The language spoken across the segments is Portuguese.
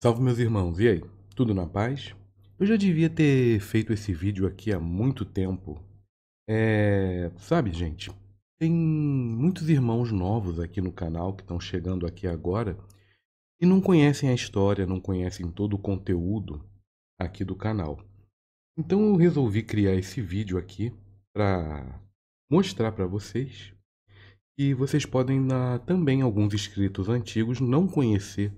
Salve meus irmãos, e aí? Tudo na paz? Eu já devia ter feito esse vídeo aqui há muito tempo. É... Sabe, gente, tem muitos irmãos novos aqui no canal que estão chegando aqui agora e não conhecem a história, não conhecem todo o conteúdo aqui do canal. Então eu resolvi criar esse vídeo aqui para mostrar para vocês e vocês podem, ah, também alguns inscritos antigos, não conhecer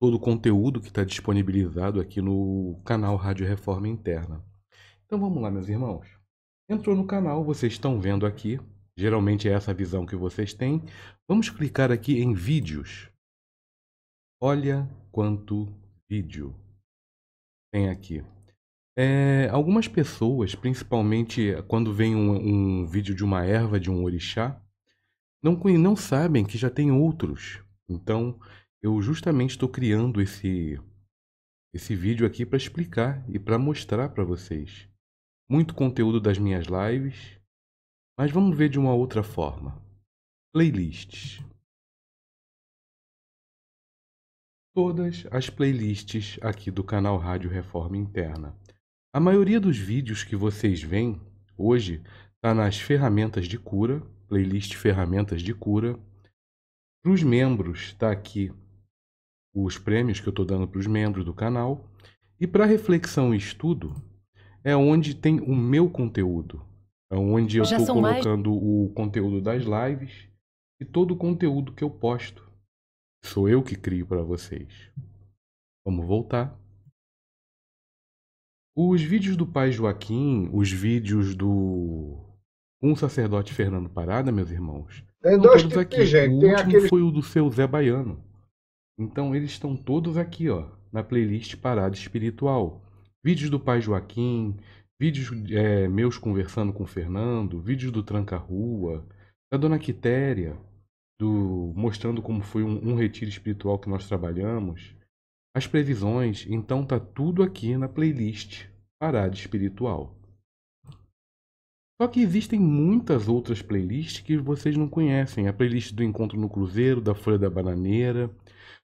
todo o conteúdo que está disponibilizado aqui no canal Rádio Reforma Interna. Então vamos lá, meus irmãos. Entrou no canal, vocês estão vendo aqui, geralmente é essa visão que vocês têm. Vamos clicar aqui em vídeos. Olha quanto vídeo tem aqui. É, algumas pessoas, principalmente quando vem um, um, vídeo de uma erva, de um orixá, não, não sabem que já tem outros. Então, eu justamente estou criando esse esse vídeo aqui para explicar e para mostrar para vocês. Muito conteúdo das minhas lives, mas vamos ver de uma outra forma. Playlists. Todas as playlists aqui do canal Rádio Reforma Interna. A maioria dos vídeos que vocês veem hoje está nas ferramentas de cura, playlist ferramentas de cura. Para os membros está aqui os prêmios que eu estou dando para os membros do canal. E para reflexão e estudo é onde tem o meu conteúdo. É onde eu estou colocando mais... o conteúdo das lives e todo o conteúdo que eu posto. Sou eu que crio para vocês. Vamos voltar. Os vídeos do pai Joaquim, os vídeos do um sacerdote Fernando Parada, meus irmãos. Tem dois tipos aqui. de gente. O tem último aquele... foi o do seu Zé Baiano. Então eles estão todos aqui, ó, na playlist Parada Espiritual. Vídeos do Pai Joaquim, vídeos é, meus conversando com o Fernando, vídeos do Tranca Rua, da Dona Quitéria, do mostrando como foi um, um retiro espiritual que nós trabalhamos, as previsões. Então tá tudo aqui na playlist Parada Espiritual. Só que existem muitas outras playlists que vocês não conhecem. A playlist do Encontro no Cruzeiro, da Folha da Bananeira,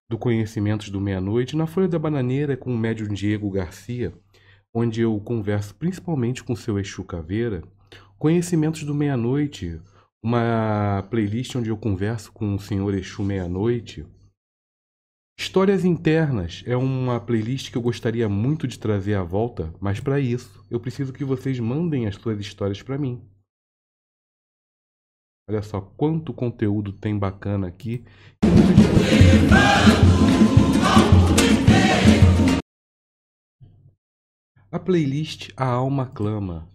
do Conhecimentos do Meia-Noite na Folha da Bananeira com o médium Diego Garcia, onde eu converso principalmente com o seu Exu Caveira. Conhecimentos do Meia-Noite, uma playlist onde eu converso com o senhor Exu Meia-Noite. Histórias Internas é uma playlist que eu gostaria muito de trazer à volta, mas para isso eu preciso que vocês mandem as suas histórias para mim. Olha só quanto conteúdo tem bacana aqui. A playlist A Alma Clama.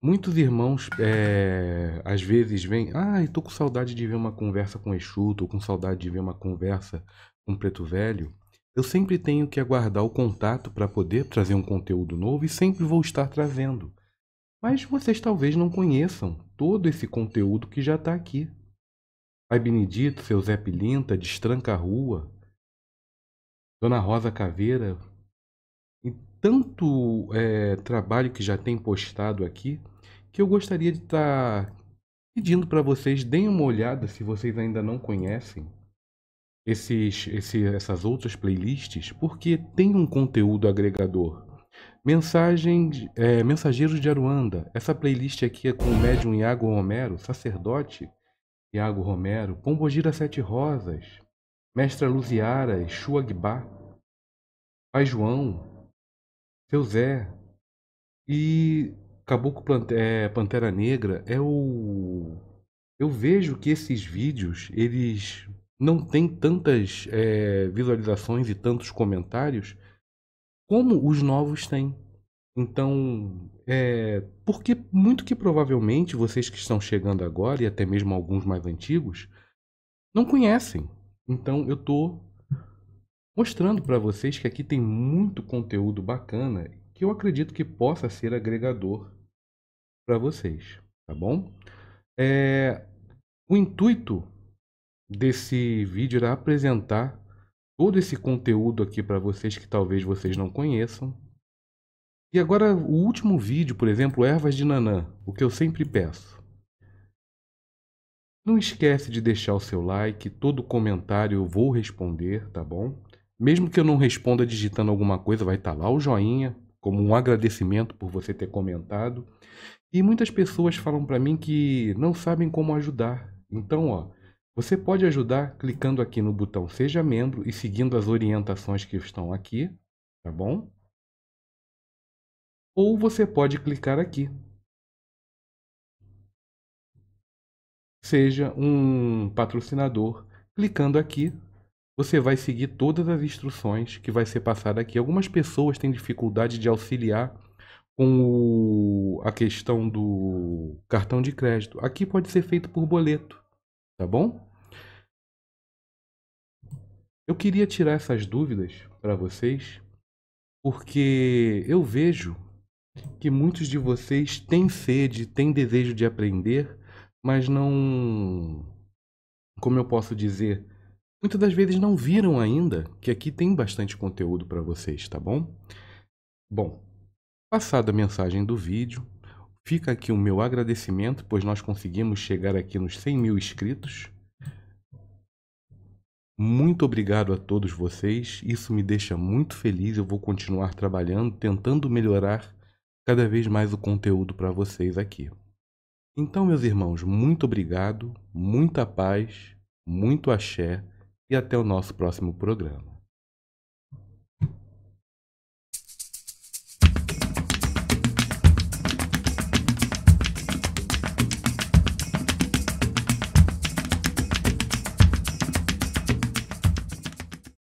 Muitos irmãos é, às vezes vêm. Ah, estou com saudade de ver uma conversa com Exu, estou com saudade de ver uma conversa com Preto Velho. Eu sempre tenho que aguardar o contato para poder trazer um conteúdo novo e sempre vou estar trazendo. Mas vocês talvez não conheçam todo esse conteúdo que já está aqui. Pai Benedito, seu Zé Pilinta, Destranca Rua, Dona Rosa Caveira, e tanto é, trabalho que já tem postado aqui, que eu gostaria de estar tá pedindo para vocês deem uma olhada se vocês ainda não conhecem esses, esse, essas outras playlists, porque tem um conteúdo agregador Mensagem, é, Mensageiros de Aruanda. Essa playlist aqui é com o médium Iago Romero, sacerdote Iago Romero, Pombogira Sete Rosas, Mestra Luziara, Exu Agbá, Pai João, Seu Zé e Caboclo é, Pantera Negra. É o... Eu vejo que esses vídeos, eles não têm tantas é, visualizações e tantos comentários como os novos têm. Então, é, porque muito que provavelmente vocês que estão chegando agora, e até mesmo alguns mais antigos, não conhecem. Então, eu estou mostrando para vocês que aqui tem muito conteúdo bacana que eu acredito que possa ser agregador para vocês, tá bom? É, o intuito desse vídeo era apresentar todo esse conteúdo aqui para vocês que talvez vocês não conheçam e agora o último vídeo, por exemplo, ervas de nanã, o que eu sempre peço. Não esquece de deixar o seu like, todo comentário eu vou responder, tá bom? Mesmo que eu não responda digitando alguma coisa, vai estar tá lá o joinha, como um agradecimento por você ter comentado. E muitas pessoas falam para mim que não sabem como ajudar. Então, ó, você pode ajudar clicando aqui no botão Seja Membro e seguindo as orientações que estão aqui, tá bom? ou você pode clicar aqui. Seja um patrocinador. Clicando aqui, você vai seguir todas as instruções que vai ser passada aqui. Algumas pessoas têm dificuldade de auxiliar com o, a questão do cartão de crédito. Aqui pode ser feito por boleto, tá bom? Eu queria tirar essas dúvidas para vocês, porque eu vejo que muitos de vocês têm sede, têm desejo de aprender, mas não. Como eu posso dizer? Muitas das vezes não viram ainda que aqui tem bastante conteúdo para vocês, tá bom? Bom, passada a mensagem do vídeo, fica aqui o meu agradecimento, pois nós conseguimos chegar aqui nos 100 mil inscritos. Muito obrigado a todos vocês, isso me deixa muito feliz. Eu vou continuar trabalhando, tentando melhorar cada vez mais o conteúdo para vocês aqui. Então, meus irmãos, muito obrigado, muita paz, muito axé e até o nosso próximo programa.